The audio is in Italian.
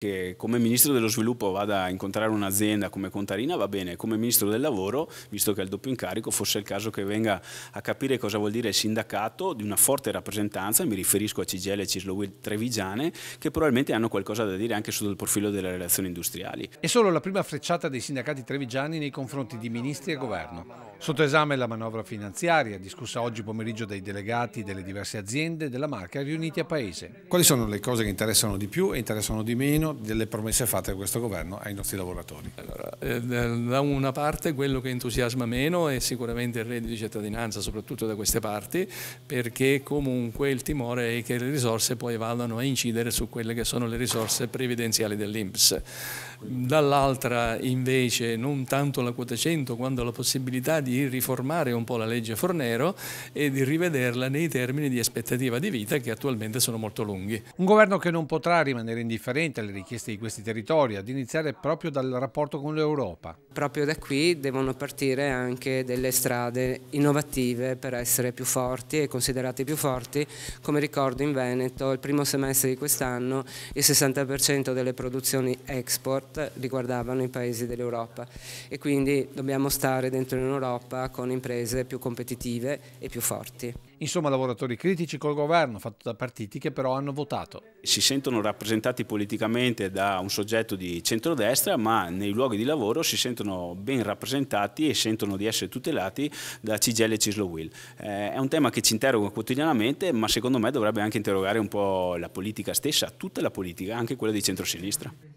che come ministro dello sviluppo vada a incontrare un'azienda come Contarina va bene, come ministro del lavoro, visto che ha il doppio incarico, fosse il caso che venga a capire cosa vuol dire sindacato di una forte rappresentanza, mi riferisco a CGL e Cislowill Trevigiane, che probabilmente hanno qualcosa da dire anche sotto il profilo delle relazioni industriali. È solo la prima frecciata dei sindacati trevigiani nei confronti di ministri e governo. Sotto esame la manovra finanziaria, discussa oggi pomeriggio dai delegati delle diverse aziende della marca riuniti a Paese. Quali sono le cose che interessano di più e interessano di meno? delle promesse fatte da questo governo ai nostri lavoratori? Allora, eh, eh, da una parte quello che entusiasma meno è sicuramente il reddito di cittadinanza, soprattutto da queste parti, perché comunque il timore è che le risorse poi vadano a incidere su quelle che sono le risorse previdenziali dell'Inps. Dall'altra invece non tanto la quota 100 quanto la possibilità di riformare un po' la legge Fornero e di rivederla nei termini di aspettativa di vita che attualmente sono molto lunghi. Un governo che non potrà rimanere indifferente alle richieste richieste di questi territori, ad iniziare proprio dal rapporto con l'Europa. Proprio da qui devono partire anche delle strade innovative per essere più forti e considerati più forti. Come ricordo in Veneto, il primo semestre di quest'anno il 60% delle produzioni export riguardavano i paesi dell'Europa e quindi dobbiamo stare dentro in Europa con imprese più competitive e più forti. Insomma, lavoratori critici col governo, fatto da partiti che però hanno votato. Si sentono rappresentati politicamente da un soggetto di centrodestra, ma nei luoghi di lavoro si sentono sentono ben rappresentati e sentono di essere tutelati da Cigelle e Cislo Will. Eh, è un tema che ci interroga quotidianamente, ma secondo me dovrebbe anche interrogare un po' la politica stessa, tutta la politica, anche quella di centrosinistra.